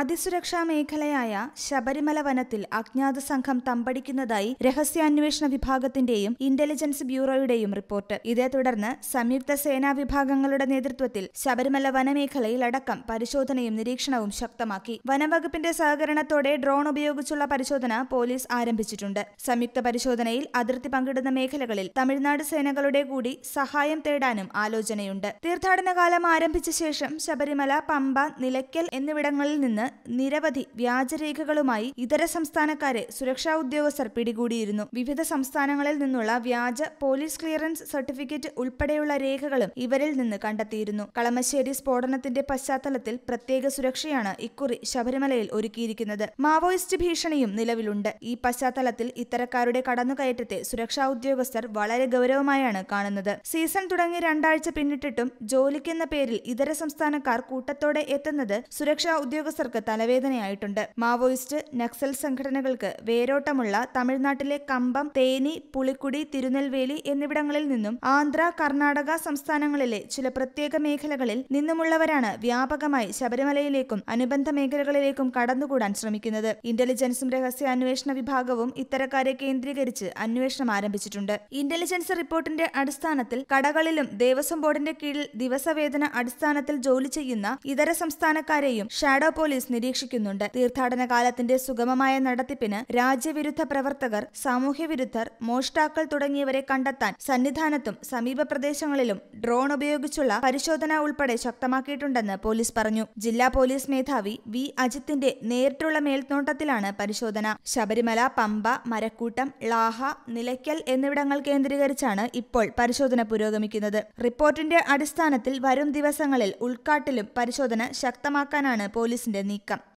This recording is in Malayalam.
അതിസുരക്ഷാ മേഖലയായ ശബരിമല വനത്തിൽ അജ്ഞാത സംഘം തമ്പടിക്കുന്നതായി രഹസ്യാന്വേഷണ വിഭാഗത്തിന്റെയും ഇന്റലിജൻസ് ബ്യൂറോയുടെയും റിപ്പോർട്ട് ഇതേ തുടർന്ന് സംയുക്ത സേനാ വിഭാഗങ്ങളുടെ നേതൃത്വത്തിൽ ശബരിമല വനമേഖലയിൽ അടക്കം പരിശോധനയും നിരീക്ഷണവും ശക്തമാക്കി വനംവകുപ്പിന്റെ സഹകരണത്തോടെ ഡ്രോൺ ഉപയോഗിച്ചുള്ള പരിശോധന പോലീസ് ആരംഭിച്ചിട്ടുണ്ട് സംയുക്ത പരിശോധനയിൽ അതിർത്തി പങ്കിടുന്ന മേഖലകളിൽ തമിഴ്നാട് സേനകളുടെ കൂടി സഹായം തേടാനും ആലോചനയുണ്ട് തീർത്ഥാടനകാലം ആരംഭിച്ച ശേഷം ശബരിമല പമ്പ നിലയ്ക്കൽ എന്നിവിടങ്ങളിൽ നിന്ന് നിന്ന് നിരവധി വ്യാജരേഖകളുമായി ഇതര സംസ്ഥാനക്കാരെ സുരക്ഷാ ഉദ്യോഗസ്ഥർ പിടികൂടിയിരുന്നു വിവിധ സംസ്ഥാനങ്ങളിൽ നിന്നുള്ള വ്യാജ പോലീസ് ക്ലിയറൻസ് സർട്ടിഫിക്കറ്റ് ഉൾപ്പെടെയുള്ള രേഖകളും ഇവരിൽ നിന്ന് കണ്ടെത്തിയിരുന്നു കളമശ്ശേരി സ്ഫോടനത്തിന്റെ പശ്ചാത്തലത്തിൽ പ്രത്യേക സുരക്ഷയാണ് ഇക്കുറി ശബരിമലയിൽ ഒരുക്കിയിരിക്കുന്നത് മാവോയിസ്റ്റ് ഭീഷണിയും നിലവിലുണ്ട് ഈ പശ്ചാത്തലത്തിൽ ഇത്തരക്കാരുടെ കടന്നുകയറ്റത്തെ സുരക്ഷാ ഉദ്യോഗസ്ഥർ വളരെ ഗൗരവമായാണ് കാണുന്നത് സീസൺ തുടങ്ങി രണ്ടാഴ്ച പിന്നിട്ടിട്ടും ജോലിക്കെന്ന പേരിൽ ഇതര സംസ്ഥാനക്കാർ കൂട്ടത്തോടെ എത്തുന്നത് സുരക്ഷാ ഉദ്യോഗസ്ഥർ പ്രവർത്തകർക്ക് തലവേദനയായിട്ടുണ്ട് മാവോയിസ്റ്റ് നക്സൽ സംഘടനകൾക്ക് വേരോട്ടമുള്ള തമിഴ്നാട്ടിലെ കമ്പം തേനി പുളിക്കുടി തിരുനെൽവേലി എന്നിവിടങ്ങളിൽ നിന്നും ആന്ധ്ര കർണാടക സംസ്ഥാനങ്ങളിലെ ചില പ്രത്യേക മേഖലകളിൽ നിന്നുമുള്ളവരാണ് വ്യാപകമായി ശബരിമലയിലേക്കും അനുബന്ധ മേഖലകളിലേക്കും കടന്നുകൂടാൻ ശ്രമിക്കുന്നത് ഇന്റലിജൻസും രഹസ്യ അന്വേഷണ വിഭാഗവും ഇത്തരക്കാരെ കേന്ദ്രീകരിച്ച് അന്വേഷണം ആരംഭിച്ചിട്ടുണ്ട് ഇന്റലിജൻസ് റിപ്പോർട്ടിന്റെ അടിസ്ഥാനത്തിൽ കടകളിലും ദേവസ്വം ബോർഡിന്റെ കീഴിൽ ദിവസവേതന അടിസ്ഥാനത്തിൽ ജോലി ചെയ്യുന്ന ഇതര സംസ്ഥാനക്കാരെയും ഷാഡോ പോലീസ് പോലീസ് നിരീക്ഷിക്കുന്നുണ്ട് തീർത്ഥാടന കാലത്തിന്റെ സുഗമമായ നടത്തിപ്പിന് രാജ്യവിരുദ്ധ പ്രവർത്തകർ സാമൂഹ്യവിരുദ്ധർ മോഷ്ടാക്കൾ തുടങ്ങിയവരെ കണ്ടെത്താൻ സന്നിധാനത്തും സമീപ പ്രദേശങ്ങളിലും ഡ്രോൺ ഉപയോഗിച്ചുള്ള പരിശോധന ഉൾപ്പെടെ ശക്തമാക്കിയിട്ടുണ്ടെന്ന് പോലീസ് പറഞ്ഞു ജില്ലാ പോലീസ് മേധാവി വി അജിത്തിന്റെ നേരിട്ടുള്ള മേൽനോട്ടത്തിലാണ് പരിശോധന ശബരിമല പമ്പ മരക്കൂട്ടം ളാഹ നിലയ്ക്കൽ എന്നിവിടങ്ങൾ കേന്ദ്രീകരിച്ചാണ് ഇപ്പോൾ പരിശോധന പുരോഗമിക്കുന്നത് റിപ്പോർട്ടിന്റെ അടിസ്ഥാനത്തിൽ വരും ദിവസങ്ങളിൽ ഉൾക്കാട്ടിലും പരിശോധന ശക്തമാക്കാനാണ് പോലീസിന്റെ ന ീ ക ് ക ം